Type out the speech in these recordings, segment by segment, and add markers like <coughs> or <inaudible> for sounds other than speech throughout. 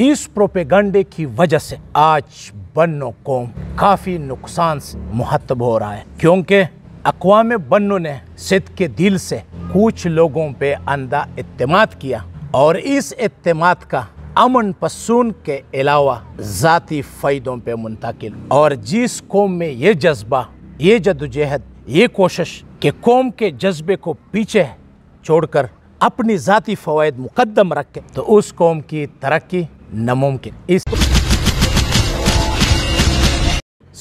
इस प्रोपेगंडे की वजह से आज बनो कौम काफ़ी नुकसान से महत्व हो रहा है क्योंकि अकवा बनो ने सिद के दिल से कुछ लोगों पे अंधा इतमाद किया और इस इतम का अमन पसून के अलावा ज़ाती फ़ायदों पे मुंतकिल और जिस कौम में ये जज्बा ये जदोजहद ये कोशिश कि कौम के जज्बे को पीछे छोड़कर अपनी ज़ाती फवायद मुकदम रखे तो उस कौम की तरक्की नामुमकिन इस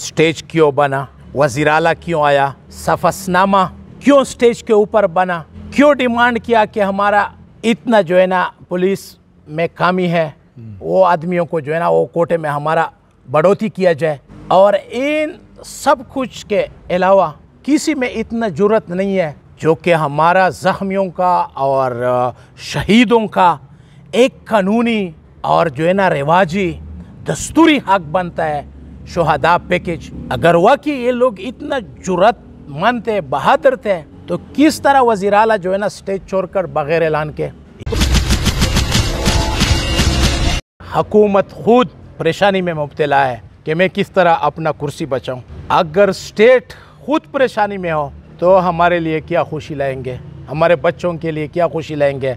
स्टेज क्यों बना वजीराला क्यों आया सफसनामा क्यों स्टेज के ऊपर बना क्यों डिमांड किया कि हमारा इतना जो है ना पुलिस में कमी है वो आदमियों को जो है ना वो कोटे में हमारा बढ़ोतरी किया जाए और इन सब कुछ के अलावा किसी में इतना जरूरत नहीं है जो कि हमारा ज़ख्मियों का और शहीदों का एक कानूनी और जो है ना रिवाजी दस्तूरी हक हाँ बनता है शोहदा पैकेज अगर कि ये लोग इतना जुरत मानते बहादुर थे तो किस तरह वजीर अला जो है ना स्टेज छोड़ कर बगैर ऐलान के हकूमत खुद परेशानी में मुबतला है कि मैं किस तरह अपना कुर्सी बचाऊं अगर स्टेट खुद परेशानी में हो तो हमारे लिए क्या खुशी लाएंगे हमारे बच्चों के लिए क्या खुशी लाएंगे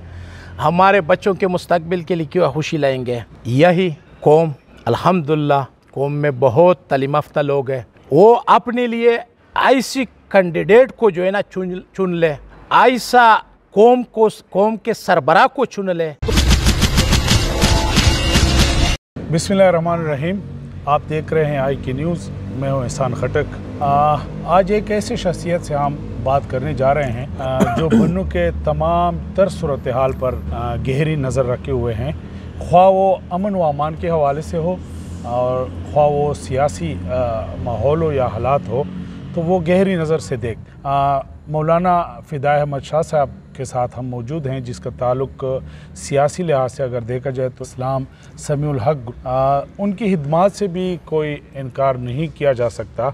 हमारे बच्चों के मुस्तबिल के लिए क्यों खुशी लाएंगे यही कौम अल्हम्दुलिल्लाह कौम में बहुत तलीम याफ्ता लोग हैं वो अपने लिए ऐसी कैंडिडेट को जो है ना चुन चुन ले ऐसा कौम को कौम के सरबरा को चुन ले बिस्मिल रहीम आप देख रहे हैं आई की न्यूज़ मैं हूं एहसान खटक आ, आज एक ऐसी शख्सियत से हम बात करने जा रहे हैं आ, जो <coughs> बन्नू के तमाम तर सूरत हाल पर आ, गहरी नज़र रखे हुए हैं ख्वा वो अमन व अमान के हवाले से हो और ख्वा वो सियासी माहौल हो या हालात हो तो वो गहरी नज़र से देख मौलाना फ़िदा अहमद शाह साहब के साथ हम मौजूद हैं जिसका ताल्लुक सियासी लिहाज से अगर देखा जाए तो इस्लाम समीउल हक उनकी हिदमात से भी कोई इनकार नहीं किया जा सकता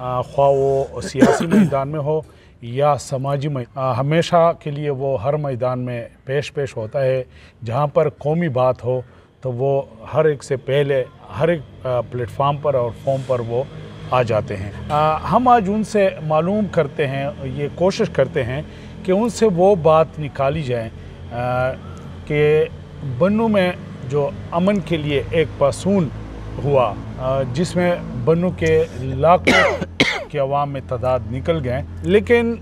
ख्वा वो सियासी <coughs> मैदान में हो या समाजी में आ, हमेशा के लिए वो हर मैदान में पेश पेश होता है जहाँ पर कौमी बात हो तो वो हर एक से पहले हर एक प्लेटफार्म पर और फॉर्म पर वो आ जाते हैं आ, हम आज उनसे मालूम करते हैं ये कोशिश करते हैं कि उनसे वो बात निकाली जाए कि बनू में जो अमन के लिए एक पासून हुआ जिसमें बनू के लाखों <coughs> के अवाम में तादाद निकल गए लेकिन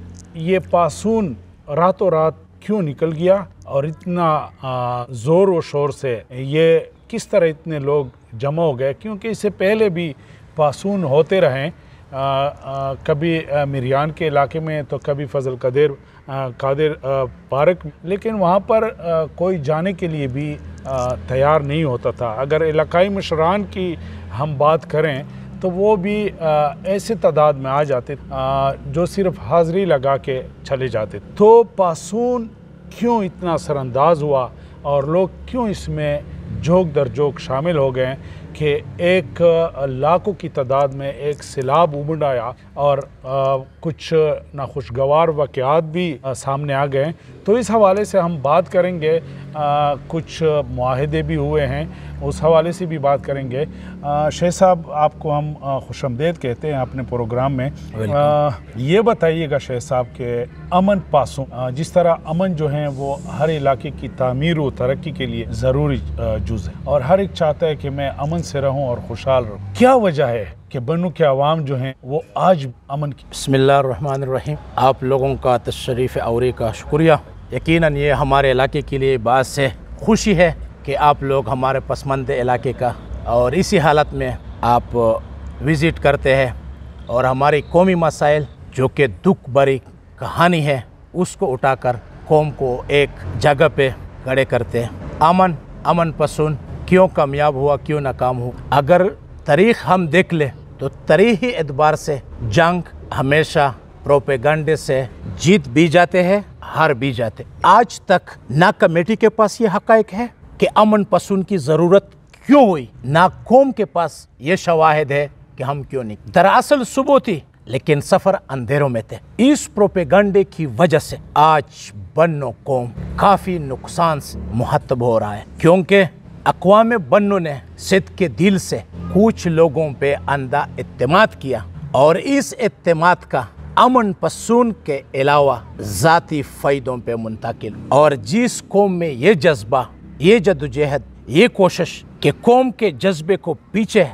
ये पासून रातों रात क्यों निकल गया और इतना ज़ोर व शोर से ये किस तरह इतने लोग जमा हो गए क्योंकि इससे पहले भी पासून होते रहें आ, आ, कभी मिरियान के इलाके में तो कभी फजल कदर कादिर पार्क लेकिन वहाँ पर कोई जाने के लिए भी तैयार नहीं होता था अगर इलाकाई मशरान की हम बात करें तो वो भी ऐसे तादाद में आ जाते जो सिर्फ हाज़री लगा के चले जाते तो पासून क्यों इतना असरअंदाज हुआ और लोग क्यों इसमें जोक दर जोक शामिल हो गए देखिए एक लाखों की तादाद में एक सैलाब उमड़ आया और कुछ नाखुशगवार वाक़ात भी सामने आ गए तो इस हवाले से हम बात करेंगे आ, कुछ माहदे भी हुए हैं उस हवाले से भी बात करेंगे शेख साहब आपको हम खुश कहते हैं अपने प्रोग्राम में आ, ये बताइएगा शेख साहब के अमन पासों जिस तरह अमन जो है वो हर इलाके की तमीर व तरक्की के लिए ज़रूरी जुज़ है और हर एक चाहता है कि मैं अमन से रहूँ और खुशहाल रहूँ क्या वजह है कि बनू के आवाम जो हैं वो आज अमन की बसमिल्लाम आप लोगों का तशरीफ़ और का शुक्रिया यकीनन ये हमारे इलाके के लिए बात से खुशी है कि आप लोग हमारे पसमंद इलाके का और इसी हालत में आप विज़िट करते हैं और हमारी कौमी मसाइल जो कि दुख भरी कहानी है उसको उठाकर कौम को एक जगह पे खड़े करते हैं अमन अमन पसंद क्यों कामयाब हुआ क्यों नाकाम हुआ अगर तारीख हम देख लें तो तरीही एतबार से जंग हमेशा प्रोपेगंडे से जीत भी जाते हैं हार भी जाते आज तक ना कमेटी के पास ये हक है कि अमन पसंद की ज़रूरत क्यों हुई ना कौम के पास ये शवाहद है कि हम क्यों नहीं दरअसल सुबह थी लेकिन सफ़र अंधेरों में थे इस प्रोपेगंडे की वजह से आज बनो कौम काफ़ी नुकसान से मुहतब हो रहा है क्योंकि अकवाम बनो ने सिद्ध के दिल से कुछ लोगों पे अंधा इतमाद किया और इस इतमाद का अमन पसून के अलावा ज़ाती फ़ायदों पे मुंतकिल और जिस कौम में ये जज्बा ये जदोजहद ये कोशिश कि कौम के जज्बे को पीछे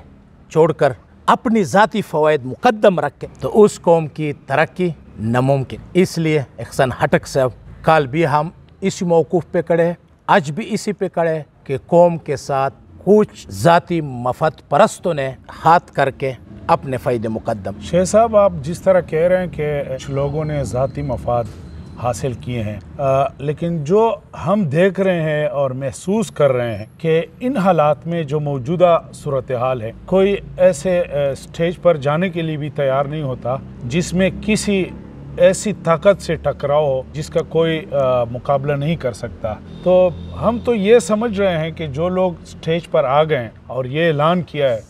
छोड़कर अपनी जाति फ़वाद मुकदम रखे तो उस कौम की तरक्की नामुमकिन इसलिए एहसन हटक साहब कल भी हम इसी मौकूफ़ पे कड़े आज भी इसी पे कड़े कि कौम के साथ कुछ जाति मफत परस्तों ने हाथ करके अपने फ़ायदे मुकदम शेख साहब आप जिस तरह कह रहे हैं कि कुछ लोगों ने जाति मफाद हासिल किए हैं आ, लेकिन जो हम देख रहे हैं और महसूस कर रहे हैं कि इन हालात में जो मौजूदा सूरत हाल है कोई ऐसे स्टेज पर जाने के लिए भी तैयार नहीं होता जिसमें किसी ऐसी ताकत से टकराव हो जिसका कोई आ, मुकाबला नहीं कर सकता तो हम तो ये समझ रहे हैं कि जो लोग स्टेज पर आ गए और ये ऐलान किया है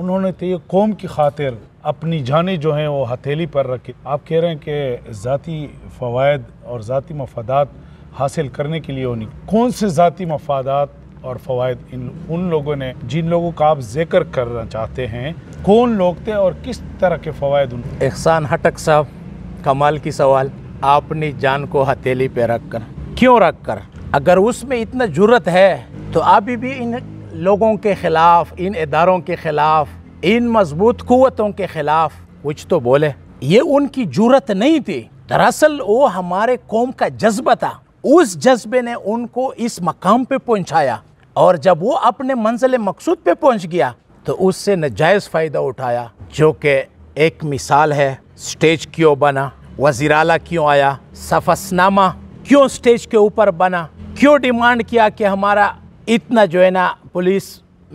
उन्होंने तो ये कौम की खातिर अपनी जानें जो हैं वो हथेली पर रखी आप कह रहे हैं कि ज़ाती फ़वाद और ज़ाती मफादात हासिल करने के लिए होनी कौन से ज़ाती मफादात और फ़वाद इन उन लोगों ने जिन लोगों का आप जिक्र करना चाहते हैं कौन लोग थे और किस तरह के फ़वाद उन एहसान हटक साहब कमाल की सवाल आपने जान को हथेली पे रख कर क्यों रख कर अगर उसमें इतना जरूरत है तो अभी भी इन लोगों के ख़िलाफ़ इन इदारों के ख़िलाफ़ इन मजबूत कुतों के ख़िलाफ़ कुछ तो बोले ये उनकी जरूरत नहीं थी दरअसल वो हमारे कौम का जज्बा था उस जज्बे ने उनको इस मकाम पे पहुंचाया और जब वो अपने मंजिल मकसूद पे पहुंच गया तो उससे नजायज़ फ़ायदा उठाया जो कि एक मिसाल है स्टेज क्यों बना वजीराला क्यों आया सफसनामा क्यों स्टेज के ऊपर बना क्यों डिमांड किया कि हमारा इतना जो है ना पुलिस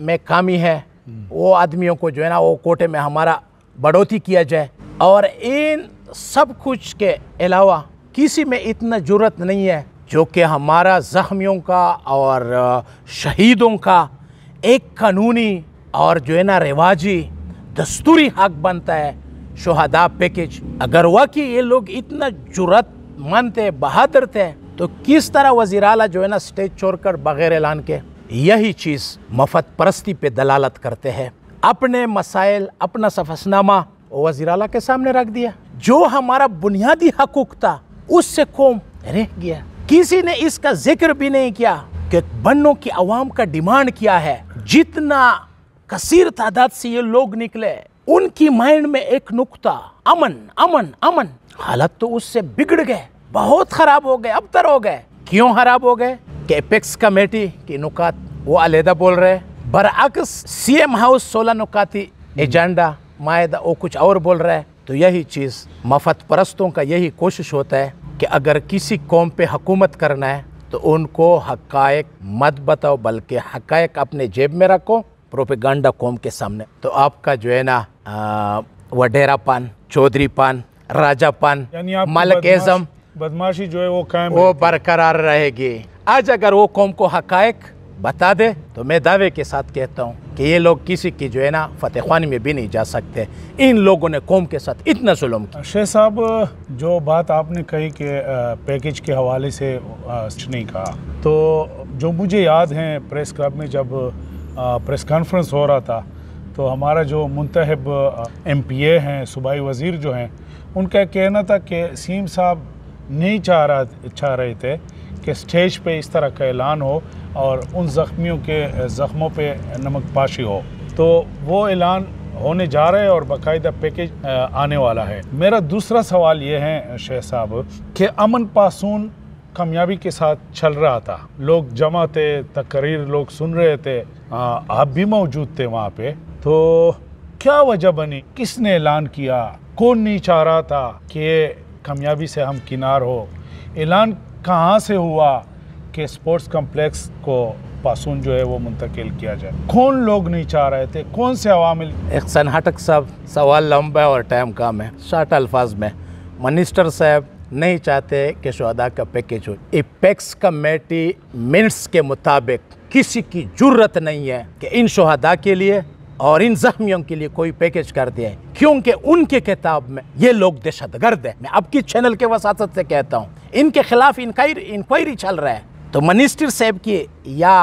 में कमी है वो आदमियों को जो है ना वो कोटे में हमारा बढ़ोतरी किया जाए और इन सब कुछ के अलावा किसी में इतना जरूरत नहीं है जो कि हमारा ज़ख्मियों का और शहीदों का एक कानूनी और जो है ना रिवाजी दस्तूरी हक बनता है शोहदा पैकेज अगर हुआ कि ये लोग इतना मानते हैं बहादुर थे तो किस तरह वजीर अला जो है ना स्टेज छोड़ कर बगैर ऐलान के यही चीज़ मफत परस्ती पे दलालत करते हैं अपने मसाइल अपना सफसनामा वजीर अला के सामने रख दिया जो हमारा बुनियादी हकूक था उससे कौम रह गया किसी ने इसका जिक्र भी नहीं किया कि बनों की आवाम का डिमांड किया है जितना कसीर तादाद से ये लोग निकले उनकी माइंड में एक नुकता अमन अमन अमन हालत तो उससे बिगड़ गए बहुत खराब हो गए अबतर हो गए क्यों खराब हो गए कैपेक्स कमेटी की नुकात वो अलहदा बोल रहे बरअक्स सीएम हाउस सोलह नुकाती एजेंडा मायदा वो कुछ और बोल रहे तो यही चीज़ मफत परस्तों का यही कोशिश होता है कि अगर किसी कौम पे हकूमत करना है तो उनको हकायक मत बताओ बल्कि हकायक अपने जेब में रखो प्रोपेगंडा कौम के सामने तो आपका जो है ना वडेरा पान चौधरी पान राजा पान मलक एजम बदमाशी जो है वो कायम वो बरकरार रहेगी आज अगर वो कौम को हकायक बता दे तो मैं दावे के साथ कहता हूँ कि ये लोग किसी की जो है ना फतेह खान में भी नहीं जा सकते इन लोगों ने कौम के साथ इतना जुलम किया शेख साहब जो बात आपने कही कि पैकेज के हवाले से नहीं कहा तो जो मुझे याद है प्रेस क्लब में जब प्रेस कॉन्फ्रेंस हो रहा था तो हमारा जो मुंतब एम पी ए हैं सूबाई वज़ी जो हैं उनका कहना था कि सीम साहब नहीं चाह रहा चाह रहे थे कि स्टेज पे इस तरह का ऐलान हो और उन ज़ख्मियों के ज़ख्मों पे नमक पाशी हो तो वो ऐलान होने जा रहे हैं और बाकायदा पैकेज आने वाला है मेरा दूसरा सवाल ये है शेख साहब कि अमन पासून कामयाबी के साथ चल रहा था लोग जमा थे तकरीर लोग सुन रहे थे आ, आप भी मौजूद थे वहाँ पे तो क्या वजह बनी किसने ऐलान किया कौन नहीं चाह रहा था कि कामयाबी से हम किनार हो ऐलान कहाँ से हुआ कि स्पोर्ट्स कम्प्लेक्स को पासून जो है वो मुंतकिल किया जाए कौन लोग नहीं चाह रहे थे कौन से अवामिल एक सनाटक साहब सवाल लंबा और टाइम कम है शार्ट अल्फाज में मिनिस्टर साहब नहीं चाहते कि शहदा का पैकेज हो इपेक्स कमेटी मिनट्स के मुताबिक किसी की जरूरत नहीं है कि इन शहदा के लिए और इन जख्मियों के लिए कोई पैकेज कर दिया क्योंकि उनके किताब में ये लोग दहशत गर्द है मैं अब चैनल के वसात से कहता हूँ इनके खिलाफ इंक्वायरी इंक्वायरी चल रहा है तो मिनिस्टर साहब की या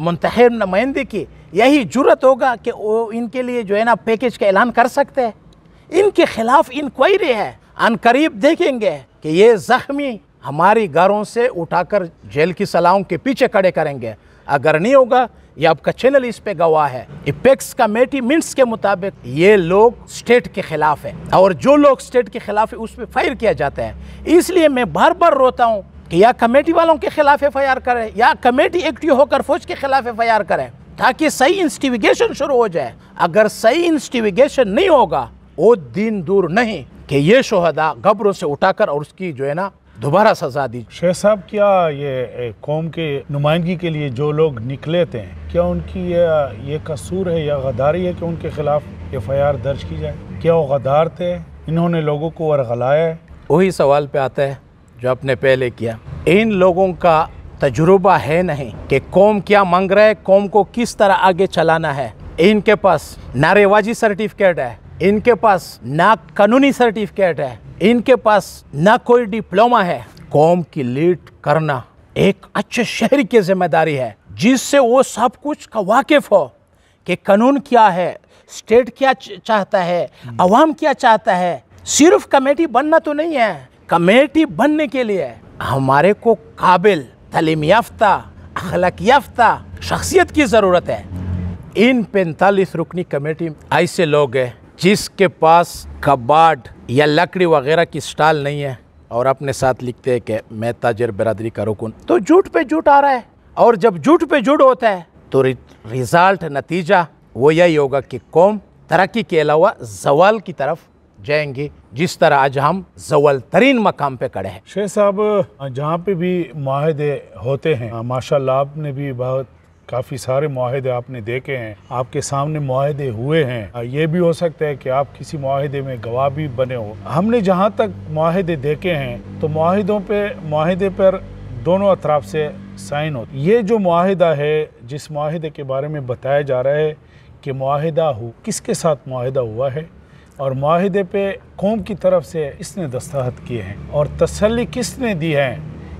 मुंतर नुमाइंदे की यही जरूरत होगा कि वो इनके लिए जो है ना पैकेज का ऐलान कर सकते हैं इनके खिलाफ इंक्वायरी है अनकरीब देखेंगे कि ये ज़ख्मी हमारी घरों से उठाकर जेल की सलाहों के पीछे खड़े करेंगे अगर नहीं होगा ये आपका चैनल इस पे गवाह है इपेक्स कमेटी मिनट्स के मुताबिक ये लोग स्टेट के खिलाफ है और जो लोग स्टेट के खिलाफ है उस पर फायर किया जाता है इसलिए मैं बार बार रोता हूँ कि या कमेटी वालों के खिलाफ एफ आई करें या कमेटी एक्टिव होकर फौज के खिलाफ एफ आई करें ताकि सही इंस्टिविगेशन शुरू हो जाए अगर सही इंस्टिविगेशन नहीं होगा वो दिन दूर नहीं कि ये शहदा गब्रों से उठाकर और उसकी जो है ना दोबारा सजा दी शेख साहब क्या ये कौम के नुमाइंदगी के लिए जो लोग निकले थे क्या उनकी ये, ये कसूर है या गदारी है कि उनके खिलाफ एफ आई आर दर्ज की जाए क्या वो गदार थे इन्होंने लोगों को वरगलाया है वही सवाल पे आता है जो आपने पहले किया इन लोगों का तजुर्बा है नहीं कि कौम क्या मांग रहा है कौम को किस तरह आगे चलाना है इनके पास नारेबाजी सर्टिफिकेट है इनके पास ना कानूनी सर्टिफिकेट है इनके पास ना कोई डिप्लोमा है कौम की लीड करना एक अच्छे शहरी की जिम्मेदारी है जिससे वो सब कुछ का वाकिफ हो कि कानून क्या है स्टेट क्या चाहता है अवाम क्या चाहता है सिर्फ कमेटी बनना तो नहीं है कमेटी बनने के लिए हमारे को काबिल तलीम याफ्ता अखलाक याफ्ता शख्सियत की ज़रूरत है इन पैंतालीस रुकनी कमेटी ऐसे लोग हैं जिसके पास कबाड या लकड़ी वगैरह की स्टाल नहीं है और अपने साथ लिखते हैं कि मैं ताजर बरदरी का रुकन तो झूठ पे झूठ आ रहा है और जब झूठ पे झूठ होता है तो रिज़ल्ट नतीजा वो यही होगा कि कौम तरक्की के अलावा जवाल की तरफ जाएंगे जिस तरह आज हम जवल तरीन मकाम पे खड़े हैं शेख साहब जहाँ पे भी माहदे होते हैं माशाल्लाह आपने भी बहुत काफ़ी सारे माहदे आपने देखे हैं आपके सामने माहदे हुए हैं ये भी हो सकता है कि आप किसी माहदे में गवाह भी बने हो हमने जहाँ तक माहदे देखे हैं तो माहदों पे माहदे पर दोनों अतराफ से साइन हो ये जो माहदा है जिस माहदे के बारे में बताया जा रहा है कि माहदा हो किसके साथ माहदा हुआ है और माहदे पे कौम की तरफ से इसने दस्तखत किए हैं और तसली किसने दी है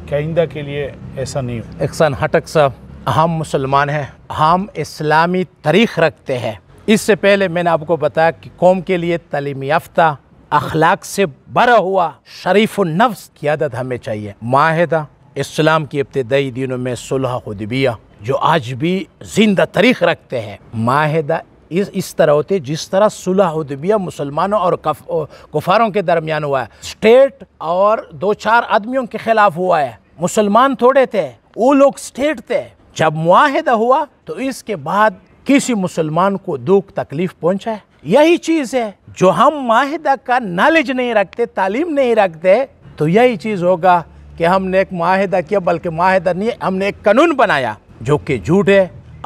कि आइंदा के लिए ऐसा नहीं हो एहसान हटक साहब हम मुसलमान हैं हम इस्लामी तारीख रखते हैं इससे पहले मैंने आपको बताया कि कौम के लिए तलीम याफ्ता अखलाक से बरा हुआ शरीफ नफ्स की आदत हमें चाहिए माहिदा इस्लाम की इब्तदाई दिनों में सुलह खुदबिया जो आज भी जिंदा तारीख रखते हैं माहिदा इस इस तरह होते जिस तरह सुलह उदबिया मुसलमानों और कुफारों के दरमियान हुआ है स्टेट और दो चार आदमियों के खिलाफ हुआ है मुसलमान थोड़े थे वो लोग स्टेट थे जब माहदा हुआ तो इसके बाद किसी मुसलमान को दुख तकलीफ पहुंचा है यही चीज़ है जो हम माहिदा का नॉलेज नहीं रखते तालीम नहीं रखते तो यही चीज़ होगा कि हमने एक माहिदा किया बल्कि माहिदा नहीं हमने एक कानून बनाया जो कि झूठ है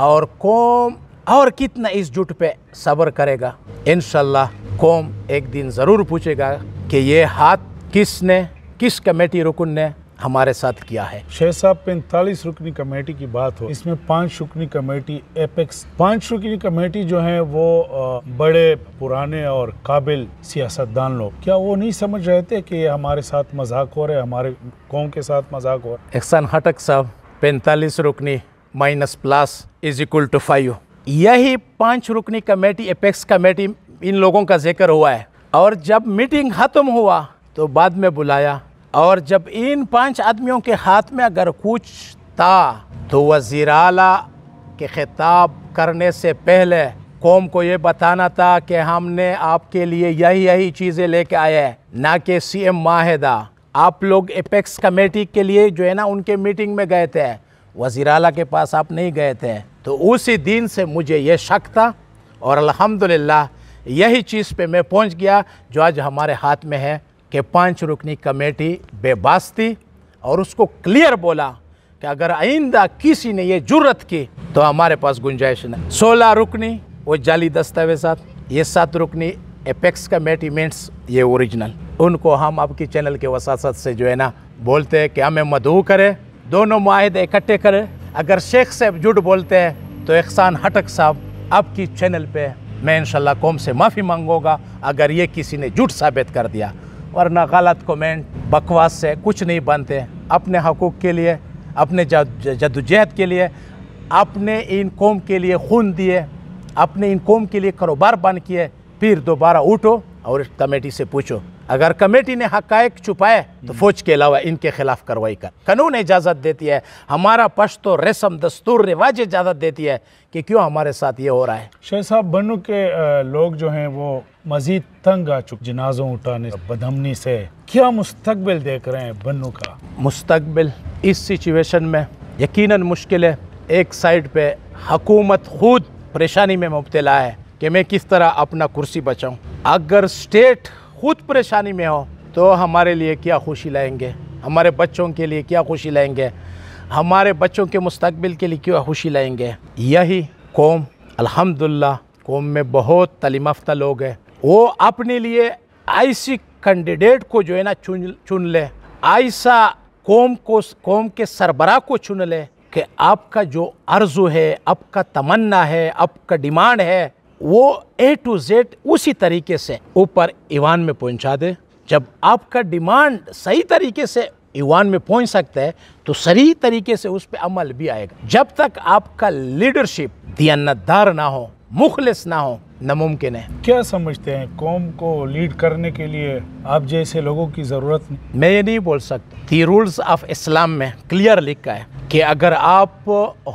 और कौम और कितना इस झूठ पे सब्र करेगा इन कौम एक दिन ज़रूर पूछेगा कि ये हाथ किसने किस कमेटी रुकन ने हमारे साथ किया है शेख साहब पैंतालीस रुकनी कमेटी की बात हो इसमें पांच रुकनी कमेटी एपेक्स पांच रुकनी कमेटी जो है वो बड़े पुराने और काबिल सियासतदान लोग क्या वो नहीं समझ रहे थे कि हमारे साथ मजाक हो रहे हमारे कौम के साथ मजाक हो रहा एहसान हटक साहब पैंतालीस रुकनी minus plus is equal to five यही पांच रुकनी कमेटी एपेक्स कमेटी इन लोगों का जिक्र हुआ है और जब मीटिंग ख़त्म हुआ तो बाद में बुलाया और जब इन पांच आदमियों के हाथ में अगर कुछ था तो वजीर अला के खिताब करने से पहले कौम को ये बताना था कि हमने आपके लिए यही यही चीज़ें लेके आए हैं ना कि सी एम माहिदा आप लोग एपेक्स कमेटी के लिए जो है ना उनके मीटिंग में गए थे वज़ी अला के पास आप नहीं गए थे तो उसी दिन से मुझे ये शक था और अलहमदिल्ला यही चीज़ पे मैं पहुंच गया जो आज हमारे हाथ में है कि पांच रुकनी कमेटी बेबास थी और उसको क्लियर बोला कि अगर आइंदा किसी ने ये जरूरत की तो हमारे पास गुंजाइश नहीं सोलह रुकनी वो जाली दस्तावेजात ये सात रुकनी एपेक्स कमेटीमेंट्स ये ओरिजिनल उनको हम आपकी चैनल के वसासत से जो है ना बोलते हैं कि हमें मधु करें दोनों माहदे इकट्ठे करें अगर शेख साहब जुट बोलते हैं तो एहसान हटक साहब आपकी चैनल पे मैं इंशाल्लाह कौम से माफ़ी मांगूंगा अगर ये किसी ने जुट साबित कर दिया वरना गलत कमेंट बकवास से कुछ नहीं बनते अपने हकूक़ के लिए अपने जदोजहद के लिए अपने इन कौम के लिए खून दिए अपने इन कौम के लिए कारोबार बंद किए फिर दोबारा उठो और कमेटी से पूछो अगर कमेटी ने हक छुपाए तो हम्म। फौज के अलावा इनके खिलाफ कार्रवाई कर कानून इजाज़त देती है हमारा पश्त और दस्तूर रिवाज इजाज़त देती है कि क्यों हमारे साथ ये हो रहा है शेख साहब बनू के लोग जो हैं वो मजीद तंग आ चुके जनाजों उठाने बदहमनी से क्या मुस्तबिल देख रहे हैं बनू का मुस्तबिल इस सिचुएशन में यकीन मुश्किल है एक साइड पे हकूमत खुद परेशानी में मुबतला है कि मैं किस तरह अपना कुर्सी बचाऊं अगर स्टेट खुद परेशानी में हो तो हमारे लिए क्या खुशी लाएंगे हमारे बच्चों के लिए क्या खुशी लाएंगे हमारे बच्चों के मुस्तबिल के लिए क्या खुशी लाएंगे यही कौम अल्हम्दुलिल्लाह कौम में बहुत तलीम याफ्ता लोग हैं वो अपने लिए ऐसी कैंडिडेट को जो है ना चुन चुन ले ऐसा कौम को कौम के सरबरा को चुन ले कि आपका जो अर्ज़ है आपका तमन्ना है आपका डिमांड है वो ए टू जेड उसी तरीके से ऊपर ईवान में पहुंचा दे जब आपका डिमांड सही तरीके से ईवान में पहुंच सकता है तो सही तरीके से उस पर अमल भी आएगा जब तक आपका लीडरशिप दियानतदार ना हो मुखलिस ना हो नामुमकिन है क्या समझते हैं कौम को लीड करने के लिए आप जैसे लोगों की ज़रूरत मैं ये नहीं बोल सकता दी रूल्स ऑफ इस्लाम में क्लियर लिखा है कि अगर आप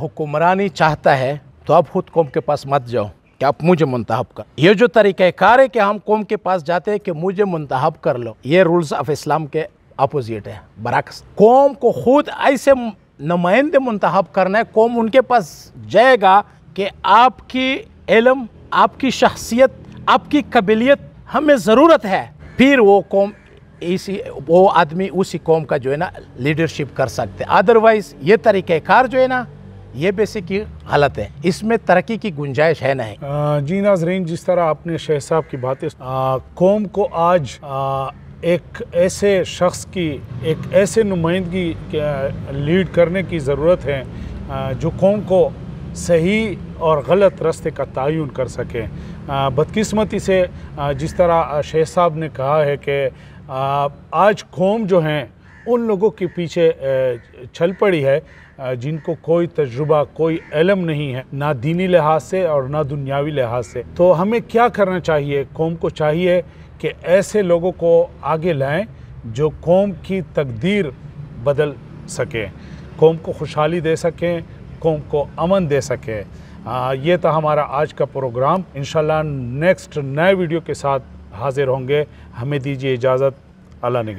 हुक्मरानी चाहता है तो आप खुद कौम के पास मत जाओ कि आप मुझे मुंतब कर ये जो कार है कि हम कौम के पास जाते हैं कि मुझे मुंतब कर लो ये रूल्स ऑफ इस्लाम के अपोजिट है बरक्स कौम को खुद ऐसे नुमाइंदे मुंतब करना है कौम उनके पास जाएगा कि आपकी इलम आपकी शख्सियत आपकी कबिलियत हमें ज़रूरत है फिर वो कौम इसी वो आदमी उसी कौम का जो है ना लीडरशिप कर सकते अदरवाइज़ ये तरीक़ार जो है ना ये बेसिक की हालत है इसमें तरक्की की गुंजाइश है नहीं जी नाजरीन जिस तरह आपने शेह साहब की बातें कौम को आज आ, एक ऐसे शख्स की एक ऐसे नुमाइंदगी लीड करने की ज़रूरत है आ, जो कौम को सही और गलत रास्ते का तयन कर सकें बदकिस्मती से आ, जिस तरह शेह साहब ने कहा है कि आज कौम जो हैं उन लोगों के पीछे चल पड़ी है जिनको कोई तजुर्बा कोई इलम नहीं है ना दीनी लिहाज से और ना दुनियावी लिहाज से तो हमें क्या करना चाहिए कौम को चाहिए कि ऐसे लोगों को आगे लाएँ जो कौम की तकदीर बदल सकें कौम को खुशहाली दे सकें कौम को अमन दे सकें ये था हमारा आज का प्रोग्राम इन नेक्स्ट नए वीडियो के साथ हाजिर होंगे हमें दीजिए इजाज़त अल्लाह ने